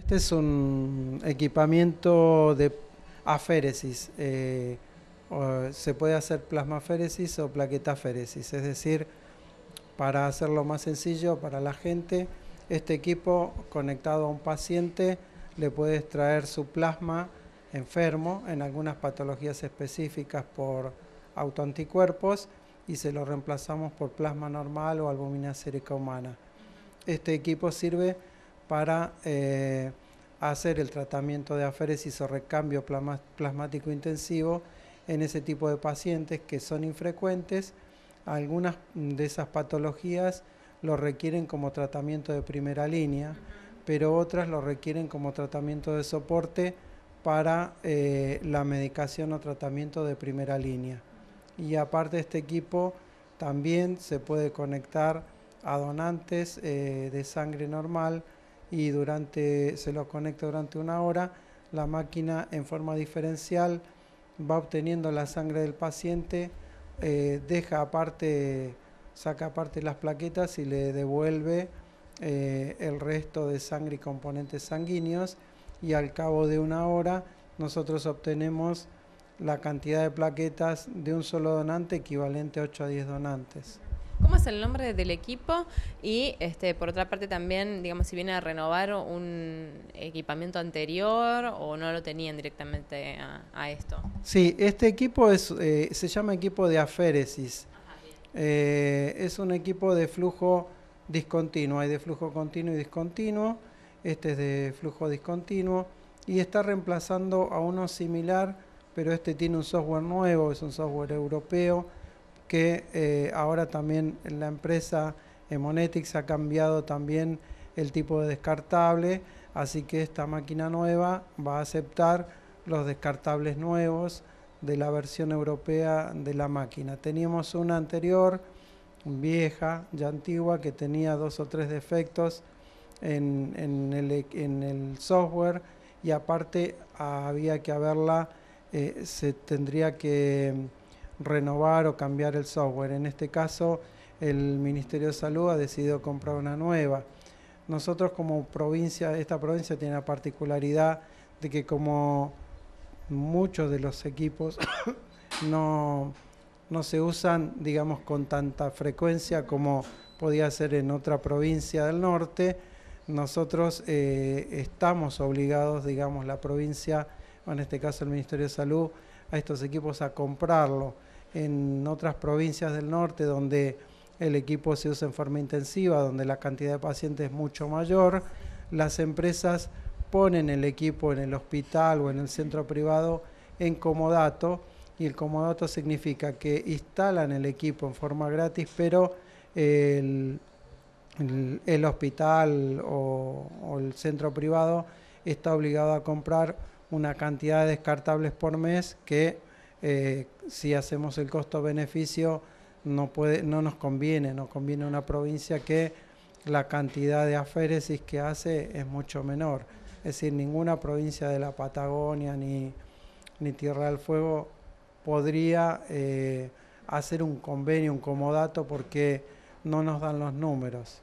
este es un equipamiento de aféresis. Eh, se puede hacer plasmaféresis o plaquetaféresis, es decir, para hacerlo más sencillo para la gente, este equipo conectado a un paciente le puede extraer su plasma enfermo en algunas patologías específicas por autoanticuerpos y se lo reemplazamos por plasma normal o albumina sérica humana. Este equipo sirve para eh, hacer el tratamiento de aféresis o recambio plasmático intensivo en ese tipo de pacientes que son infrecuentes. Algunas de esas patologías lo requieren como tratamiento de primera línea, pero otras lo requieren como tratamiento de soporte para eh, la medicación o tratamiento de primera línea. Y aparte de este equipo, también se puede conectar a donantes eh, de sangre normal, y durante, se los conecta durante una hora, la máquina en forma diferencial va obteniendo la sangre del paciente, eh, deja aparte, saca aparte las plaquetas y le devuelve eh, el resto de sangre y componentes sanguíneos y al cabo de una hora nosotros obtenemos la cantidad de plaquetas de un solo donante equivalente a 8 a 10 donantes cómo es el nombre del equipo y este, por otra parte también, digamos, si viene a renovar un equipamiento anterior o no lo tenían directamente a, esto. Sí, este equipo eh, se llama equipo de aféresis. Eh, es un equipo de flujo discontinuo, hay de flujo continuo y discontinuo, este es de flujo discontinuo y está reemplazando a uno similar, pero este tiene un software nuevo, es un software europeo que eh, ahora también la empresa Emonetics ha cambiado también el tipo de descartable, así que esta máquina nueva va a aceptar los descartables nuevos de la versión europea de la máquina. Teníamos una anterior, vieja, ya antigua, que tenía dos o tres defectos en, e, el, software y aparte había que haberla, eh, se tendría que renovar o cambiar el software. En este caso, el Ministerio de Salud ha decidido comprar una nueva. Nosotros como provincia, esta provincia tiene la particularidad de que como muchos de los equipos no, se usan, digamos, con tanta frecuencia como podía ser en otra provincia del norte, nosotros eh, estamos obligados, digamos, la provincia, o en este caso el Ministerio de Salud, a estos equipos a comprarlo en otras provincias del norte donde el equipo se usa en forma intensiva, donde la cantidad de pacientes es mucho mayor, las empresas ponen el equipo en el hospital o en el centro privado en comodato y el comodato significa que instalan el equipo en forma gratis, pero el, el, hospital o el centro privado está obligado a comprar una cantidad de descartables por mes que eh, si hacemos el costo-beneficio no, puede, no nos conviene, no conviene una provincia que la cantidad de aféresis que hace es mucho menor. Es decir, ninguna provincia de la Patagonia ni, ni Tierra del Fuego podría eh, hacer un convenio, un comodato, porque no nos dan los números.